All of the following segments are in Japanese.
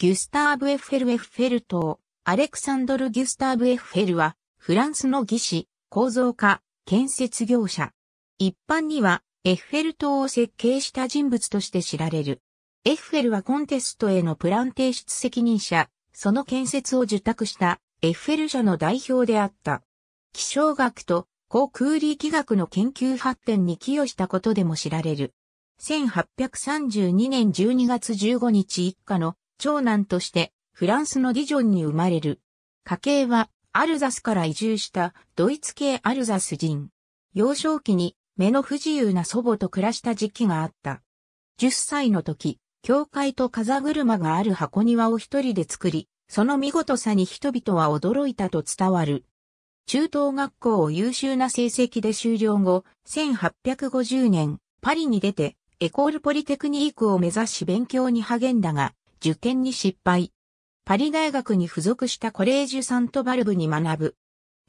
ギュスターブ・エッフェル・エッフェル塔、アレクサンドル・ギュスターブ・エッフェルは、フランスの技師、構造家、建設業者。一般には、エッフェル塔を設計した人物として知られる。エッフェルはコンテストへのプラン提出責任者、その建設を受託したエッフェル社の代表であった。気象学と航空力学の研究発展に寄与したことでも知られる。1832年12月15日以下の長男としてフランスのディジョンに生まれる。家系はアルザスから移住したドイツ系アルザス人。幼少期に目の不自由な祖母と暮らした時期があった。10歳の時、教会と風車がある箱庭を一人で作り、その見事さに人々は驚いたと伝わる。中等学校を優秀な成績で終了後、1850年、パリに出て、エコールポリテクニークを目指し勉強に励んだが、受験に失敗。パリ大学に付属したコレージュサントバルブに学ぶ。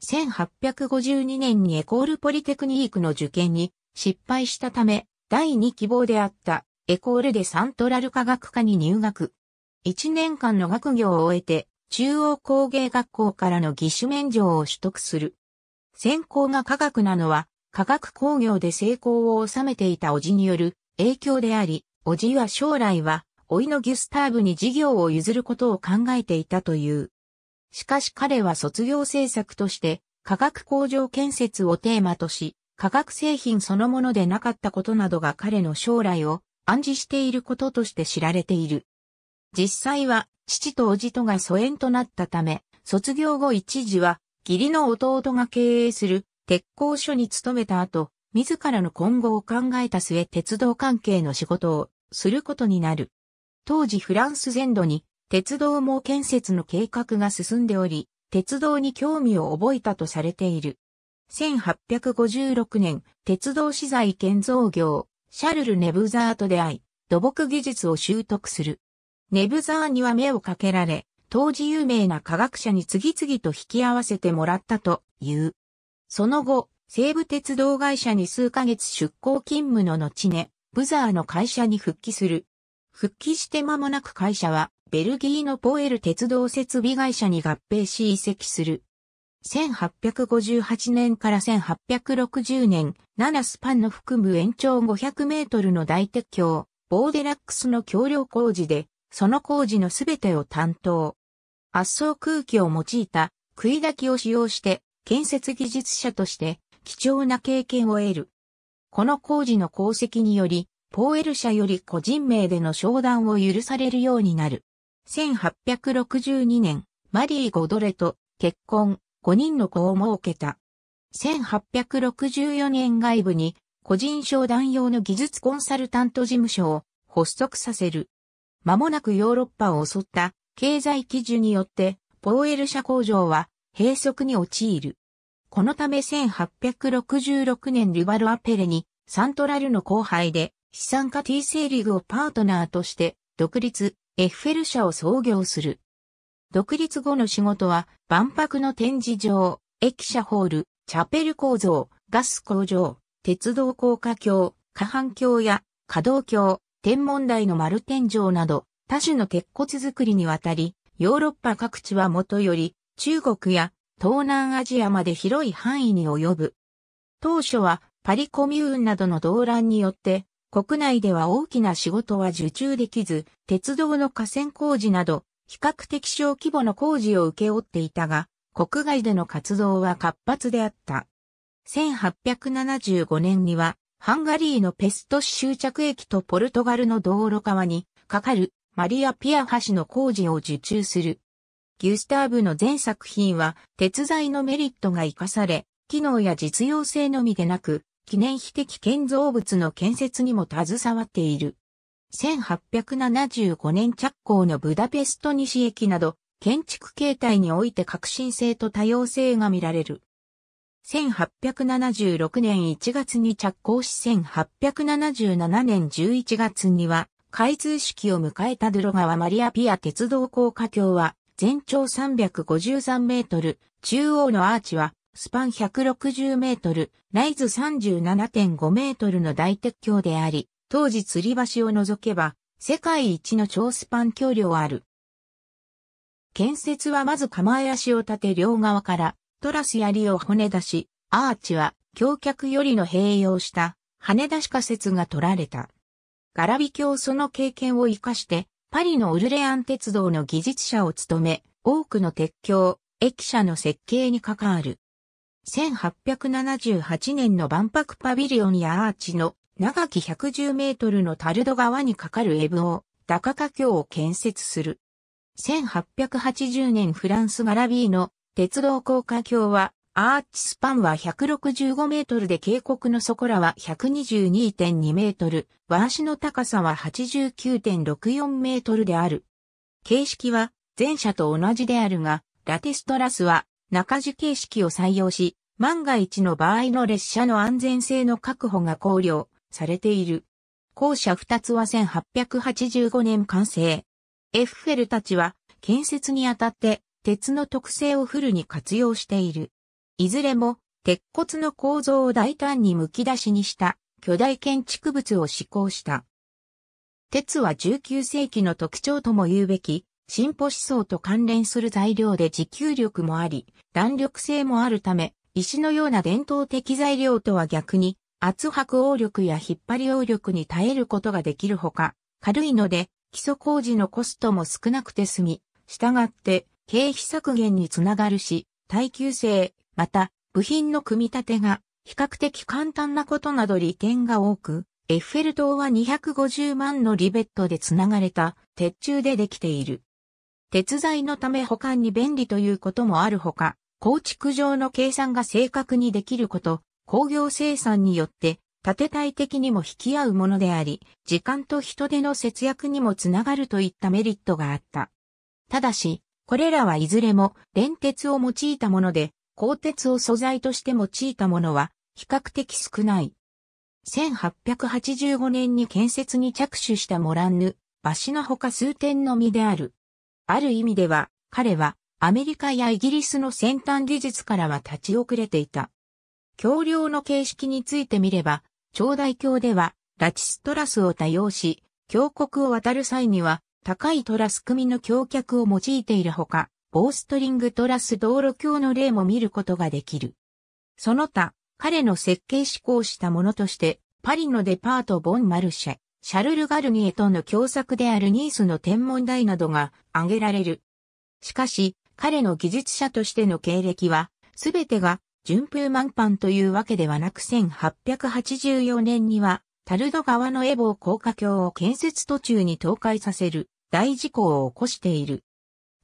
1852年にエコールポリテクニークの受験に失敗したため、第2希望であったエコールでサントラル科学科に入学。1年間の学業を終えて、中央工芸学校からの義手免状を取得する。専攻が科学なのは、科学工業で成功を収めていたおじによる影響であり、おじは将来は甥のギュスターブに事業を譲ることを考えていたという。しかし彼は卒業政策として、化学工場建設をテーマとし、化学製品そのものでなかったことなどが彼の将来を暗示していることとして知られている。実際は、父と叔父とが疎遠となったため、卒業後一時は、義理の弟が経営する鉄工所に勤めた後、自らの今後を考えた末鉄道関係の仕事をすることになる。当時フランス全土に鉄道網建設の計画が進んでおり、鉄道に興味を覚えたとされている。1856年、鉄道資材建造業、シャルル・ネブザーと出会い、土木技術を習得する。ネブザーには目をかけられ、当時有名な科学者に次々と引き合わせてもらったという。その後、西武鉄道会社に数ヶ月出向勤務の後ね、ブザーの会社に復帰する。復帰して間もなく会社は、ベルギーのポエル鉄道設備会社に合併し移籍する。1858年から1860年、7スパンの含む延長500メートルの大鉄橋、ボーデラックスの橋梁工事で、その工事のすべてを担当。圧送空気を用いた食い炊きを使用して建設技術者として貴重な経験を得る。この工事の功績によりポーエル社より個人名での商談を許されるようになる。1862年、マリー・ゴドレと結婚、5人の子を設けた。1864年外部に個人商談用の技術コンサルタント事務所を発足させる。間もなくヨーロッパを襲った経済基準によってポーエル社工場は閉塞に陥る。このため1866年ルバルアペレにサントラルの後輩で資産家 T セーリグをパートナーとして独立、エッフェル社を創業する。独立後の仕事は万博の展示場、駅舎ホール、チャペル構造、ガス工場、鉄道高架橋、下半橋や可動橋、天文台の丸天井など多種の鉄骨作りにわたり、ヨーロッパ各地はもとより中国や東南アジアまで広い範囲に及ぶ。当初はパリコミューンなどの動乱によって国内では大きな仕事は受注できず、鉄道の河川工事など、比較的小規模の工事を受け負っていたが、国外での活動は活発であった。1875年には、ハンガリーのペスト終着駅とポルトガルの道路側にかかるマリア・ピア橋の工事を受注する。ギュスターブの全作品は鉄材のメリットが活かされ、機能や実用性のみでなく、記念碑的建造物の建設にも携わっている。1875年着工のブダペスト西駅など、建築形態において革新性と多様性が見られる。1876年1月に着工し1877年11月には開通式を迎えたドゥロ川マリアピア鉄道高架橋は全長353メートル、中央のアーチはスパン160メートル、ライズ37.5メートルの大鉄橋であり、当時吊り橋を除けば、世界一の超スパン橋梁ある。建設はまず構え足を立て両側から、トラス槍を骨出し、アーチは橋脚よりの併用した羽出し仮説が取られた。ガラビ橋その経験を活かして、パリのオルレアン鉄道の技術者を務め、多くの鉄橋、駅舎の設計に関わる。1878年の万博パビリオンやアーチの長き110メートルのタルド川に架かるエブオ、ダカカ橋を建設する。1880年フランスマラビーの鉄道高架橋は、アーチスパンは165メートルで渓谷の底らは122.2メートル、和足の高さは89.64メートルである。形式は前者と同じであるが、ラテストラスは中樹形式を採用し、万が一の場合の列車の安全性の確保が考慮されている。校舎2つは1885年完成。エッフェルたちは建設にあたって鉄の特性をフルに活用している。いずれも鉄骨の構造を大胆に剥き出しにした巨大建築物を施行した。鉄は19世紀の特徴とも言うべき進歩思想と関連する材料で持久力もあり、弾力性もあるため、石のような伝統的材料とは逆に、圧迫応力や引っ張り応力に耐えることができるほか、軽いので、基礎工事のコストも少なくて済み、したがって経費削減につながるし、耐久性、また部品の組み立てが比較的簡単なことなど利点が多く、エッフェル塔は250万のリベットでつながれた鉄柱でできている。鉄材のため保管に便利ということもあるほか、構築上の計算が正確にできること、工業生産によって縦体的にも引き合うものであり、時間と人手の節約にもつながるといったメリットがあった。ただし、これらはいずれも連鉄を用いたもので、鋼鉄を素材として用いたものは比較的少ない。1885年に建設に着手したモランヌ、橋のほか数点のみである。ある意味では、彼はアメリカやイギリスの先端技術からは立ち遅れていた。橋梁の形式についてみれば、長大橋では、ラチストラスを多用し、峡谷を渡る際には、高いトラス組の橋脚を用いているほか、ボーストリングトラス道路橋の例も見ることができる。その他、彼の設計志向したものとして、パリのデパート・ボン・マルシェ、シャルル・ガルニエとの共作であるニースの天文台などが挙げられる。しかし、彼の技術者としての経歴は、すべてが順風満帆というわけではなく1884年には、タルド川のエボー高架橋を建設途中に倒壊させる大事故を起こしている。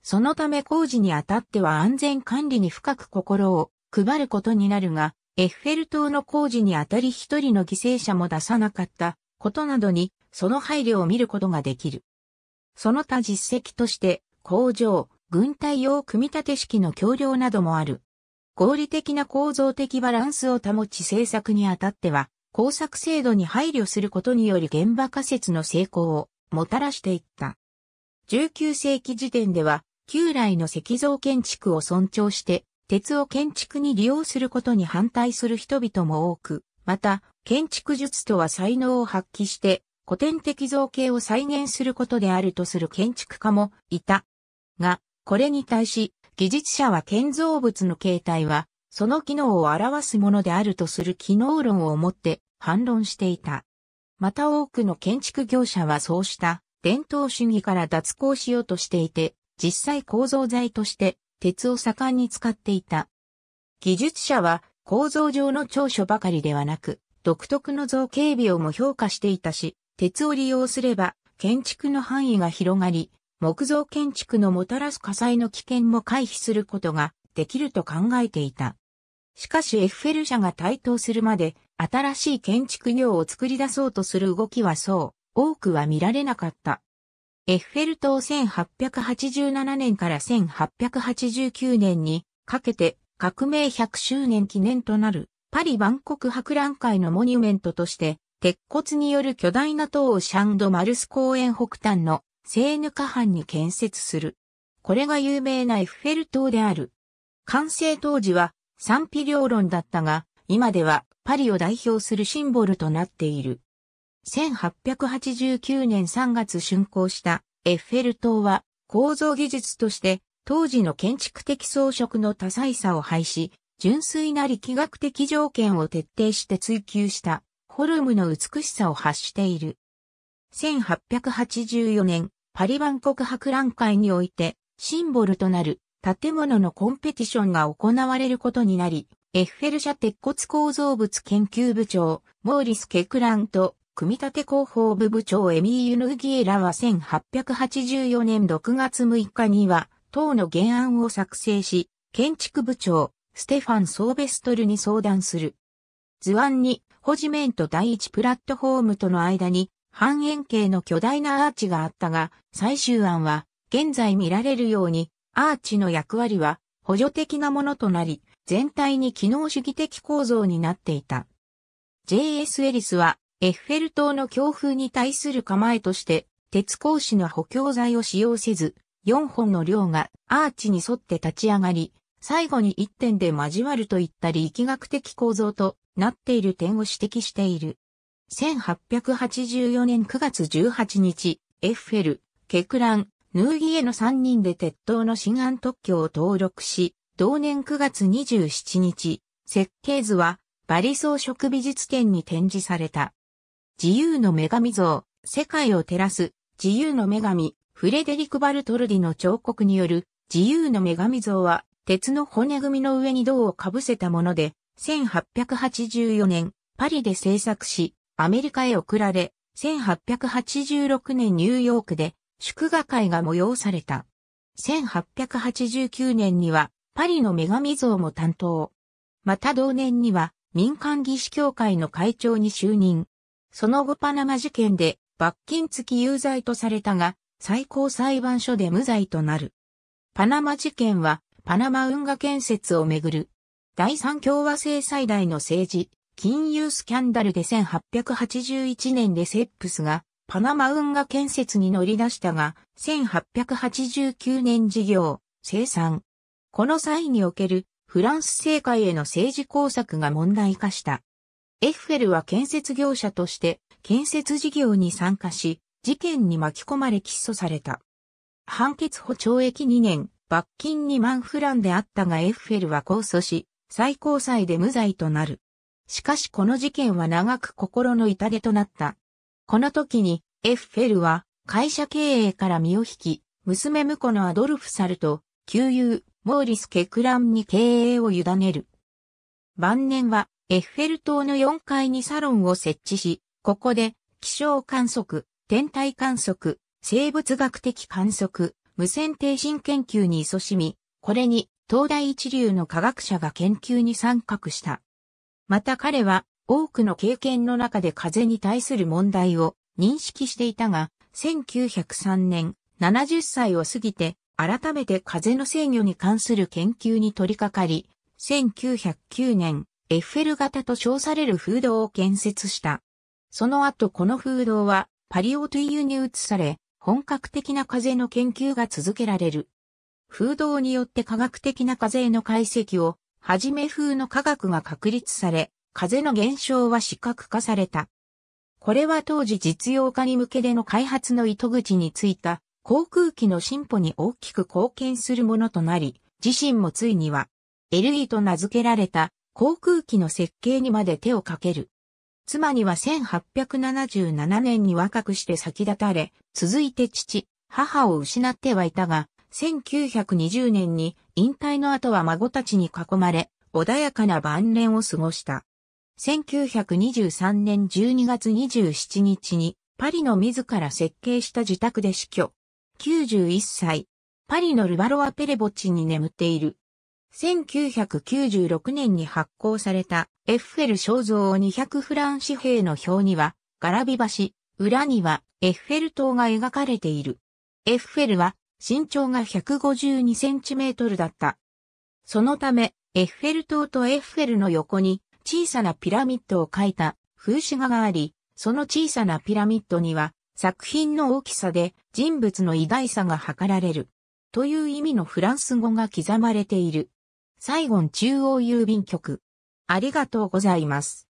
そのため工事にあたっては安全管理に深く心を配ることになるが、エッフェル塔の工事にあたり一人の犠牲者も出さなかったことなどに、その配慮を見ることができる。その他実績として、工場、軍隊用組み立て式の橋梁などもある。合理的な構造的バランスを保ち政策にあたっては、工作制度に配慮することにより現場仮説の成功をもたらしていった。19世紀時点では、旧来の石像建築を尊重して、鉄を建築に利用することに反対する人々も多く、また、建築術とは才能を発揮して、古典的造形を再現することであるとする建築家もいた。が、これに対し、技術者は建造物の形態は、その機能を表すものであるとする機能論をもって反論していた。また多くの建築業者はそうした伝統主義から脱行しようとしていて、実際構造材として鉄を盛んに使っていた。技術者は構造上の長所ばかりではなく、独特の造形美をも評価していたし、鉄を利用すれば建築の範囲が広がり、木造建築のもたらす火災の危険も回避することができると考えていた。しかしエッフェル社が台頭するまで新しい建築業を作り出そうとする動きはそう多くは見られなかった。エッフェル塔1887年から1889年にかけて革命100周年記念となるパリ万国博覧会のモニュメントとして鉄骨による巨大な塔をシャンド・マルス公園北端のセーヌ河畔に建設する。これが有名なエッフェル塔である。完成当時は賛否両論だったが、今ではパリを代表するシンボルとなっている。1889年3月竣工したエッフェル塔は構造技術として当時の建築的装飾の多彩さを廃止、純粋な力学的条件を徹底して追求したフォルムの美しさを発している。1884年、パリ万国博覧会において、シンボルとなる建物のコンペティションが行われることになり、エッフェル社鉄骨構造物研究部長、モーリス・ケクランと、組み立て広報部部長エミー・ユヌギエラは1884年6月6日には、党の原案を作成し、建築部長、ステファン・ソーベストルに相談する。図案に、ホジメント第一プラットフォームとの間に、半円形の巨大なアーチがあったが、最終案は、現在見られるように、アーチの役割は補助的なものとなり、全体に機能主義的構造になっていた。J.S. エリスは、エッフェル塔の強風に対する構えとして、鉄格子の補強材を使用せず、4本の量がアーチに沿って立ち上がり、最後に1点で交わるといった力学的構造となっている点を指摘している。1884年9月18日、エッフェル、ケクラン、ヌーギエの3人で鉄塔の新案特許を登録し、同年9月27日、設計図はバリ装飾美術展に展示された。自由の女神像、世界を照らす自由の女神、フレデリク・バルトルディの彫刻による自由の女神像は鉄の骨組みの上に銅をかぶせたもので、1884年パリで制作し、アメリカへ送られ、1886年ニューヨークで祝賀会が催された。1889年にはパリの女神像も担当。また同年には民間技師協会の会長に就任。その後パナマ事件で罰金付き有罪とされたが、最高裁判所で無罪となる。パナマ事件はパナマ運河建設をめぐる第三共和制最大の政治、金融スキャンダルで1881年でセップスがパナマ運河建設に乗り出したが、1889年事業、生産。この際におけるフランス政界への政治工作が問題化した。エッフェルは建設業者として建設事業に参加し、事件に巻き込まれ起訴された。判決補懲役2年、罰金2万フランであったがエッフェルは控訴し、最高裁で無罪となる。しかしこの事件は長く心の痛手となった。この時に、エッフェルは会社経営から身を引き、娘婿のアドルフ・サルと、旧友、モーリス・ケクランに経営を委ねる。晩年は、エッフェル塔の4階にサロンを設置し、ここで、気象観測、天体観測、生物学的観測、無線定心研究に勤しみ、これに東大一流の科学者が研究に参画した。また彼は多くの経験の中で風に対する問題を認識していたが、1903年70歳を過ぎて改めて風の制御に関する研究に取り掛かり、1909年エッフェル型と称される風洞を建設した。その後この風洞はパリオトゥイユに移され、本格的な風の研究が続けられる。風洞によって科学的な風への解析をはじめ風の科学が確立され、風の現象は視覚化された。これは当時実用化に向けての開発の糸口についた航空機の進歩に大きく貢献するものとなり、自身もついには LE と名付けられた航空機の設計にまで手をかける。妻には1877年に若くして先立たれ、続いて父、母を失ってはいたが、1920年に引退の後は孫たちに囲まれ、穏やかな晩年を過ごした。1923年12月27日にパリの自ら設計した自宅で死去。91歳。パリのルバロア・ペレボチに眠っている。1996年に発行されたエッフェル肖像200フラン紙幣の表には、ガラビ橋、裏にはエッフェル塔が描かれている。エッフェルは身長が152センチメートルだった。そのため、エッフェル塔とエッフェルの横に小さなピラミッドを描いた風刺画があり、その小さなピラミッドには作品の大きさで人物の偉大さが図られる。という意味のフランス語が刻まれている。サイゴン中央郵便局。ありがとうございます。